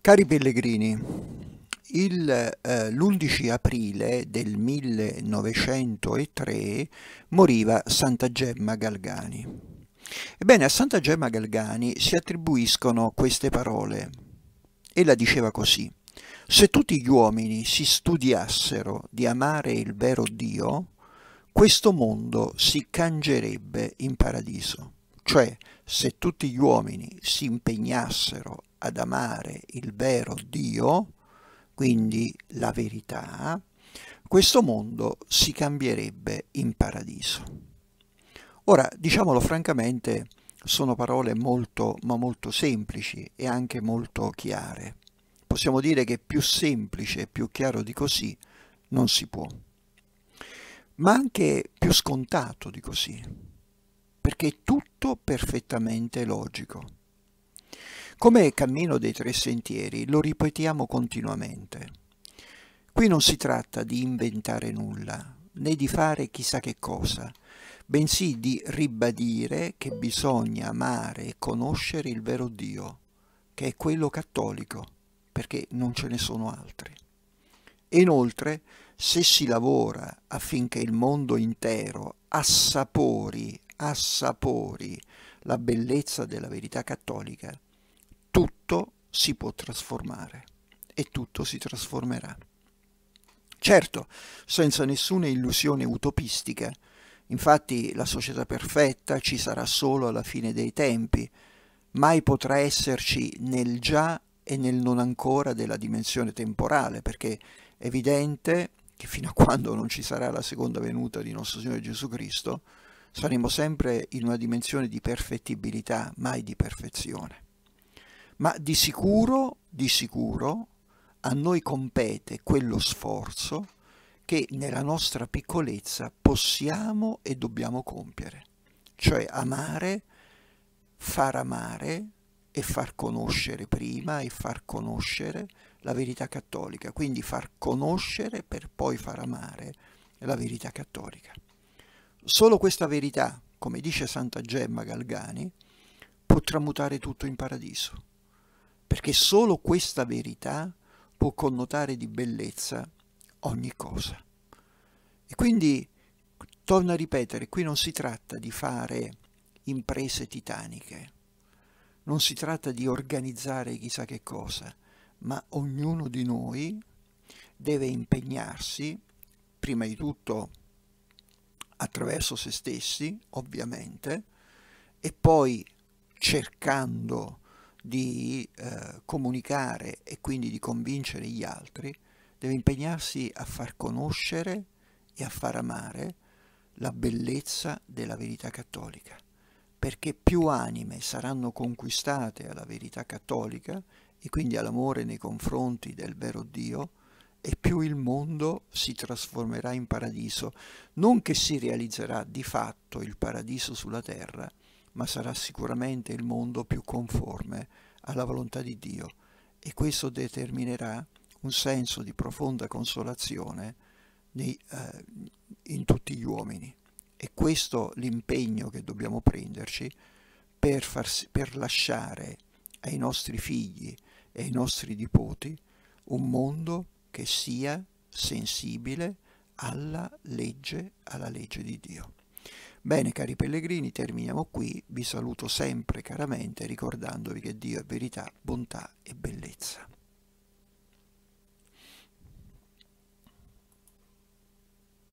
Cari pellegrini, l'11 eh, aprile del 1903 moriva Santa Gemma Galgani. Ebbene, a Santa Gemma Galgani si attribuiscono queste parole. Ella diceva così, se tutti gli uomini si studiassero di amare il vero Dio, questo mondo si cangerebbe in paradiso, cioè se tutti gli uomini si impegnassero ad amare il vero Dio, quindi la verità, questo mondo si cambierebbe in paradiso. Ora, diciamolo francamente, sono parole molto, ma molto semplici e anche molto chiare. Possiamo dire che più semplice e più chiaro di così non si può ma anche più scontato di così, perché è tutto perfettamente logico. Come cammino dei tre sentieri lo ripetiamo continuamente. Qui non si tratta di inventare nulla, né di fare chissà che cosa, bensì di ribadire che bisogna amare e conoscere il vero Dio, che è quello cattolico, perché non ce ne sono altri. E inoltre, se si lavora affinché il mondo intero assapori, assapori la bellezza della verità cattolica, tutto si può trasformare e tutto si trasformerà. Certo, senza nessuna illusione utopistica, infatti la società perfetta ci sarà solo alla fine dei tempi, mai potrà esserci nel già e nel non ancora della dimensione temporale, perché è evidente che fino a quando non ci sarà la seconda venuta di nostro Signore Gesù Cristo, saremo sempre in una dimensione di perfettibilità, mai di perfezione. Ma di sicuro, di sicuro, a noi compete quello sforzo che nella nostra piccolezza possiamo e dobbiamo compiere, cioè amare, far amare, e far conoscere prima e far conoscere la verità cattolica, quindi far conoscere per poi far amare la verità cattolica. Solo questa verità, come dice Santa Gemma Galgani, può tramutare tutto in paradiso, perché solo questa verità può connotare di bellezza ogni cosa. E quindi, torno a ripetere, qui non si tratta di fare imprese titaniche, non si tratta di organizzare chissà che cosa, ma ognuno di noi deve impegnarsi, prima di tutto attraverso se stessi, ovviamente, e poi cercando di eh, comunicare e quindi di convincere gli altri, deve impegnarsi a far conoscere e a far amare la bellezza della verità cattolica perché più anime saranno conquistate alla verità cattolica e quindi all'amore nei confronti del vero Dio, e più il mondo si trasformerà in paradiso, non che si realizzerà di fatto il paradiso sulla terra, ma sarà sicuramente il mondo più conforme alla volontà di Dio e questo determinerà un senso di profonda consolazione nei, eh, in tutti gli uomini. È questo l'impegno che dobbiamo prenderci per, farsi, per lasciare ai nostri figli e ai nostri nipoti un mondo che sia sensibile alla legge, alla legge di Dio. Bene cari pellegrini, terminiamo qui, vi saluto sempre caramente ricordandovi che Dio è verità, bontà e bellezza.